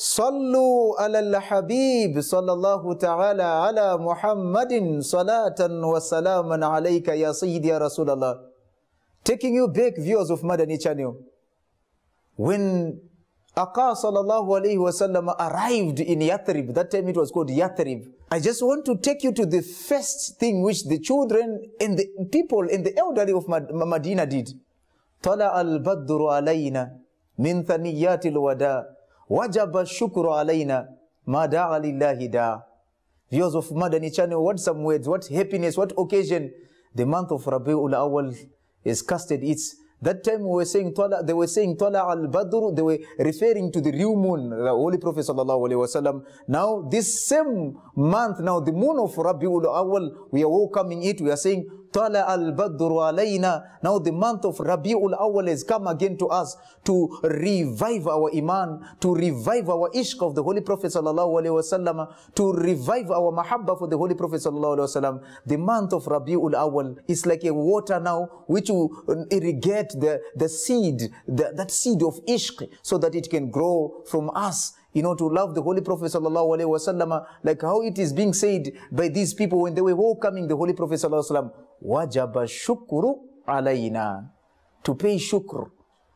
صلوا على الحبيب صلى الله تعالى على محمد صلاة وسلاما عليك يا سيدي يا رسول الله taking you big viewers of Madani channel when Aka sallallahu alayhi wasallam arrived in Yathrib that time it was called Yathrib I just want to take you to the first thing which the children and the people and the elderly of Madina did طلع البدر علينا من ثنيات الوداع wajaba shukru alaina mada alillahi da viewers of Madani channel what some words what happiness what occasion the month of Rabiul Awal is casted its that time we were saying they were saying Tala al Badr, they were referring to the new moon, the Holy Prophet sallallahu alaihi wasallam. Now this same month, now the moon of Rabiul Awal, we are welcoming it. We are saying Tala al badru alayna. Now the month of Rabiul Awal has come again to us to revive our iman, to revive our ishq of the Holy Prophet sallallahu alaihi wasallam, to revive our mahabba for the Holy Prophet sallallahu alaihi wasallam. The month of Rabiul Awal is like a water now which will irrigate the the seed, the, that seed of ishq, so that it can grow from us you know, to love the Holy Prophet sallallahu alaihi wasallam, like how it is being said by these people when they were welcoming the Holy Prophet sallallahu alaihi wasallam, wajaba shukru alayna, to pay shukr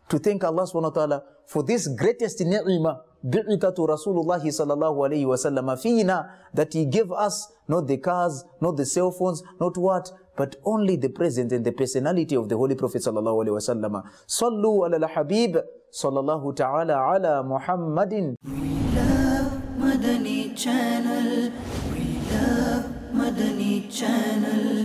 to thank Allah subhanahu wa ta'ala for this greatest ni'mah bi'ita to Rasulullah sallallahu alayhi wa sallam fina that he gave us not the cars, not the cell phones, not what, but only the presence and the personality of the Holy Prophet sallallahu alayhi wa sallam. Sallu ala al-Habib sallallahu ta'ala ala Muhammadin. We love Madani Channel. We love Madani Channel.